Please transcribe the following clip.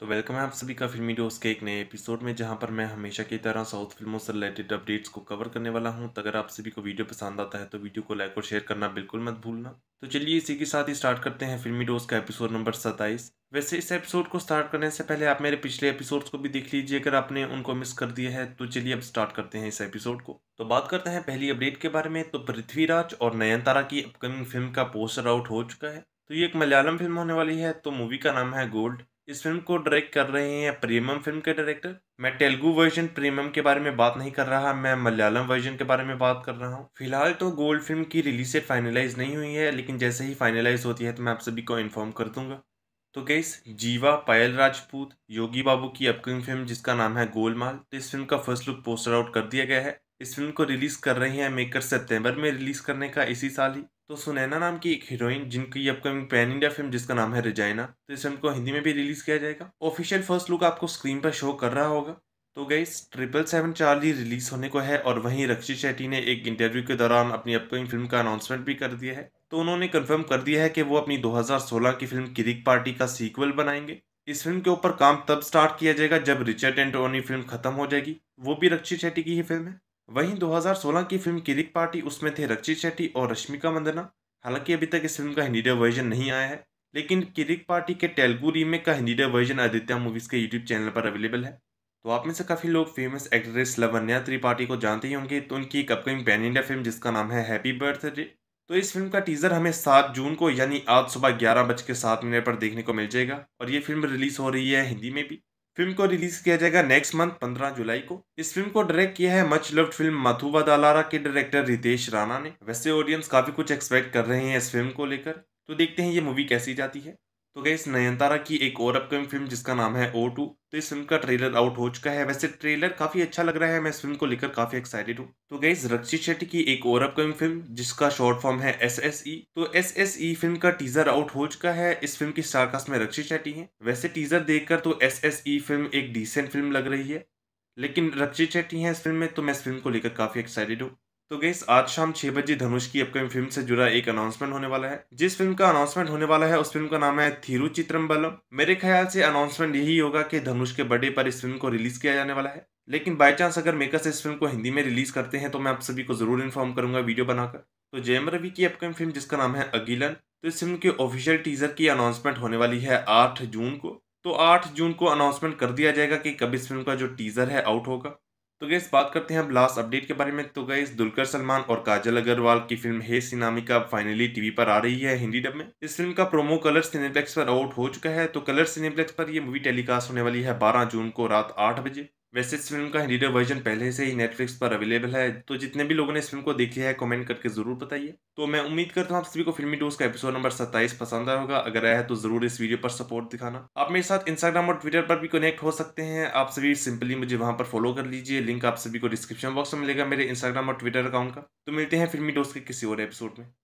तो वेलकम है आप सभी का फिल्मी डोज के एक नए एपिसोड में जहां पर मैं हमेशा की तरह साउथ फिल्मों से रिलेटेड अपडेट्स को कवर करने वाला हूं तो अगर आप सभी को वीडियो पसंद आता है तो वीडियो को लाइक और शेयर करना बिल्कुल मत भूलना तो चलिए इसी के साथ ही स्टार्ट करते हैं फिल्मी डोज का एपिसोड नंबर सत्ताईस वैसे इस एपिसोड को स्टार्ट करने से पहले आप मेरे पिछले एपिसोड को भी देख लीजिए अगर आपने उनको मिस कर दिया है तो चलिए अब स्टार्ट करते हैं इस एपिसोड को तो बात करते हैं पहली अपडेट के बारे में तो पृथ्वीराज और नयनतारा की अपकमिंग फिल्म का पोस्टर आउट हो चुका है तो ये एक मलयालम फिल्म होने वाली है तो मूवी का नाम है गोल्ड इस फिल्म को डायरेक्ट कर रहे हैं प्रीमियम फिल्म के डायरेक्टर मैं तेलुगु वर्जन प्रीमियम के बारे में बात नहीं कर रहा मैं मलयालम वर्जन के बारे में बात कर रहा हूँ फिलहाल तो गोल्ड फिल्म की रिलीज से फाइनलाइज नहीं हुई है लेकिन जैसे ही फाइनलाइज होती है तो मैं आप सभी को इन्फॉर्म कर दूंगा तो गैस जीवा पायल राजपूत योगी बाबू की अपकमिंग फिल्म जिसका नाम है गोलमाल तो इस फिल्म का फर्स्ट लुक पोस्टर आउट कर दिया गया है इस फिल्म को रिलीज कर रहे हैं मेकर सितंबर में रिलीज करने का इसी साल ही तो सुनैना नाम की एक हीरोइन जिनकी अपकमिंग पैन इंडिया फिल्म जिसका नाम है रिजाइना तो इस फिल्म को हिंदी में भी रिलीज किया जाएगा ऑफिशियल फर्स्ट लुक आपको स्क्रीन पर शो कर रहा होगा तो गई ट्रिपल सेवन चार्ली रिलीज होने को है और वहीं रक्षित शेट्टी ने एक इंटरव्यू के दौरान अपनी अपकमिंग फिल्म का अनाउंसमेंट भी कर दिया है तो उन्होंने कन्फर्म कर दिया है कि वो अपनी 2016 की फिल्म किरिक पार्टी का सीक्वल बनाएंगे इस फिल्म के ऊपर काम तब स्टार्ट किया जाएगा जब रिचर्ड एंड टोनी फिल्म खत्म हो जाएगी वो भी रक्षित शेट्टी की ही फिल्म है वहीं 2016 की फिल्म किरिक पार्टी उसमें थे रक्षित शेट्टी और रश्मिका मंदना हालांकि अभी तक इस फिल्म का हिंदी वर्जन नहीं आया है लेकिन किरिक पार्टी के तेलुगु रीमेक का हिंदी वर्जन आदित्य मूवीज़ के यूट्यूब चैनल पर अवेलेबल है तो आप में से काफ़ी लोग फेमस एक्ट्रेस लवन्या त्रिपाठी को जानते ही होंगे तो उनकी एक अपकमिंग पैन इंडिया फिल्म जिसका नाम है हैप्पी बर्थडे तो इस फिल्म का टीजर हमें सात जून को यानी आज सुबह ग्यारह बज के सात मिनट पर देखने को मिल जाएगा और ये फिल्म रिलीज हो रही है हिंदी में भी फिल्म को रिलीज किया जाएगा नेक्स्ट मंथ 15 जुलाई को इस फिल्म को डायरेक्ट किया है much loved film Mathu Vadalara के डायरेक्टर रितेश राणा ने वैसे ऑडियंस काफी कुछ एक्सपेक्ट कर रहे हैं इस फिल्म को लेकर तो देखते हैं ये मूवी कैसी जाती है तो गैस नयनतारा की एक और अपकमिंग फिल्म जिसका नाम है ओ टू तो इस फिल्म का ट्रेलर आउट हो चुका है वैसे ट्रेलर काफी अच्छा लग रहा है मैं इस फिल्म को लेकर काफी एक्साइटेड हूँ तो गई रक्षित शेट्टी की एक और अपकमिंग फिल्म जिसका शॉर्ट फॉर्म है एस एस ई तो एस एस ई फिल्म का टीजर आउट हो चुका है इस फिल्म की स्टारकास्ट में रक्षित शेट्टी है वैसे टीजर देखकर तो एस एस ई फिल्म एक डिसेंट फिल्म लग रही है लेकिन रक्षित शेट्टी है इस फिल्म में तो मैं इस फिल्म को लेकर काफी एक्साइटेड हूँ तो गैस आज शाम छह बजे धनुष की अपकमिंग फिल्म से जुड़ा एक अनाउंसमेंट होने वाला है जिस फिल्म का अनाउंसमेंट होने वाला है उस फिल्म का नाम है थीरू चित्रम्बलम मेरे ख्याल से अनाउंसमेंट यही होगा कि धनुष के बर्थडे पर इस फिल्म को रिलीज किया जाने वाला है लेकिन बाई चांस अगर मेकर्स इस फिल्म को हिंदी में रिलीज करते हैं तो मैं आप सभी को जरूर इन्फॉर्म करूंगा वीडियो बनाकर तो जयम रवि की अपकमिंग फिल्म जिसका नाम है अगिलन तो इस फिल्म के ऑफिशियल टीजर की अनाउंसमेंट होने वाली है आठ जून को तो आठ जून को अनाउंसमेंट कर दिया जाएगा कि कब इस फिल्म का जो टीजर है आउट होगा तो गैस बात करते हैं अब लास्ट अपडेट के बारे में तो गैस दुलकर सलमान और काजल अग्रवाल की फिल्म हे सिनामी का फाइनली टीवी पर आ रही है हिंदी डब में इस फिल्म का प्रोमो कलर सिनेप्लेक्स पर आउट हो चुका है तो कलर सिनेप्लेक्स पर यह मूवी टेलीकास्ट होने वाली है बारह जून को रात आठ बजे वैसे इस फिल्म का हिंदी वर्जन पहले से ही नेटफ्लिक्स पर अवेलेबल है तो जितने भी लोगों ने इस फिल्म को देखी है कमेंट करके जरूर बताइए तो मैं उम्मीद करता हूँ आप सभी को फिल्मी डोज का एपिसोड नंबर सत्ताईस पसंद आया होगा अगर आया है तो जरूर इस वीडियो पर सपोर्ट दिखाना आप मेरे साथ इंस्टाग्राम और ट्विटर पर भी कनेक्ट हो सकते हैं आप सभी सिंपली मुझे वहां पर फॉलो कर लीजिए लिंक आप सभी को डिस्क्रिप्शन बॉक्स में मिलेगा मेरे इंस्टाग्राम और ट्विटर अकाउंट का तो मिलते हैं फिल्मी डोज के किसी और एपिसोड में